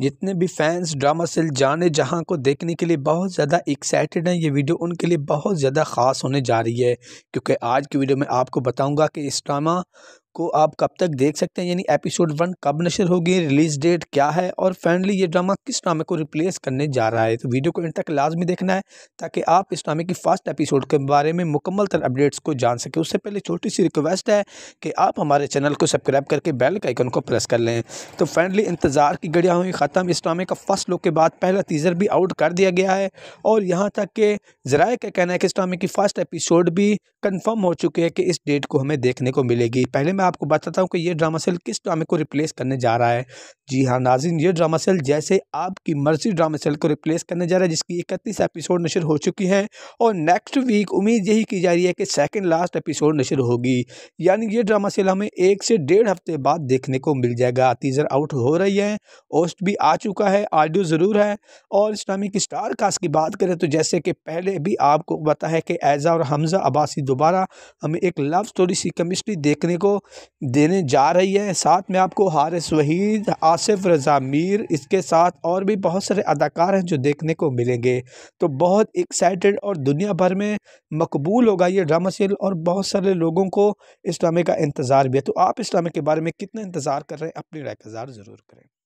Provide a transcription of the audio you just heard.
जितने भी fans drama cell जाने जहां को देखने के लिए बहुत ज़्यादा एक्साइटेड हैं ये वीडियो उनके लिए बहुत ज़्यादा ख़ास होने जा रही है क्योंकि आज की वीडियो में आपको बताऊंगा कि इस ड्रामा को आप कब तक देख सकते हैं यानी एपिसोड वन कब नशर होगी रिलीज डेट क्या है और फाइनली ये ड्रामा किस ड्रामे को रिप्लेस करने जा रहा है तो वीडियो को इन तक लाजमी देखना है ताकि आप इस ड्रामे की फर्स्ट एपिसोड के बारे में मुकम्मल तर अपडेट्स को जान सकें उससे पहले छोटी सी रिक्वेस्ट है कि आप हमारे चैनल को सब्सक्राइब करके बेल के आइकन को प्रेस कर लें तो फाइनली इंतज़ार की घड़ियाँ हुई ख़त्म इस ड्रामे का फर्स्ट लुक के बाद पहला टीज़र भी आउट कर दिया गया है और यहाँ तक कि ज़रा का कहना है कि इस ड्रामे की फर्स्ट एपिसोड भी कन्फर्म हो चुके हैं कि इस डेट को हमें देखने को मिलेगी पहले मैं आपको बताता हूँ कि ये ड्रामा सेल किस ड्रामे को रिप्लेस करने जा रहा है जी हाँ नाजिन ये ड्रामा सेल जैसे आपकी मर्जी ड्रामा सेल को रिप्लेस करने जा रहा है जिसकी इकतीस एपिसोड नशर हो चुकी है और नेक्स्ट वीक उम्मीद यही की जा रही है कि सेकेंड लास्ट एपिसोड नशर होगी यानी ये ड्रामा सेल हमें एक से डेढ़ हफ्ते बाद देखने को मिल जाएगा टीज़र आउट हो रही है ओस्ट भी आ चुका है ऑडियो ज़रूर है और इस की स्टार कास्ट की बात करें तो जैसे कि पहले भी आपको पता है कि ऐज़ा और हमज़ा अबासी दोबारा हमें एक लव स्टोरी सी केमिस्ट्री देखने को देने जा रही है साथ में आपको हारिस वहीद आसिफ रज़ा मीर इसके साथ और भी बहुत सारे अदाकार हैं जो देखने को मिलेंगे तो बहुत एक्साइटेड और दुनिया भर में मकबूल होगा ये ड्रामा सीरियल और बहुत सारे लोगों को इस ड्रामे का इंतज़ार भी है तो आप इस ड्रामे के बारे में कितना इंतज़ार कर रहे हैं अपनी राय का ज़रूर करें